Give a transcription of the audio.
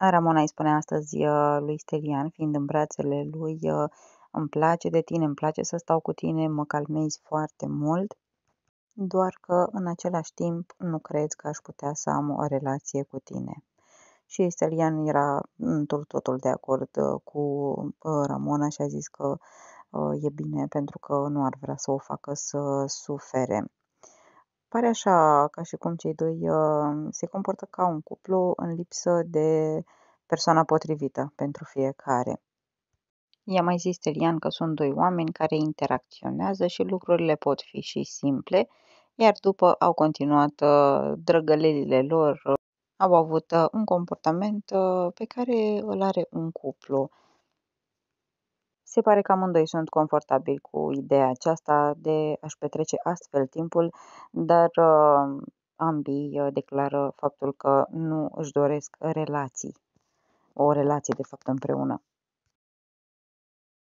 Ramona îi spune astăzi uh, lui Stelian, fiind în brațele lui, uh, îmi place de tine, îmi place să stau cu tine, mă calmezi foarte mult, doar că în același timp nu cred că aș putea să am o relație cu tine. Și Stelian era într totul de acord uh, cu Ramona și a zis că e bine pentru că nu ar vrea să o facă să sufere. Pare așa ca și cum cei doi uh, se comportă ca un cuplu în lipsă de persoana potrivită pentru fiecare. I-a mai zis Elian că sunt doi oameni care interacționează și lucrurile pot fi și simple, iar după au continuat uh, drăgălelile lor, uh, au avut un comportament pe care îl are un cuplu. Se pare că amândoi sunt confortabili cu ideea aceasta de a-și petrece astfel timpul, dar uh, ambii uh, declară faptul că nu își doresc relații, o relație de fapt împreună.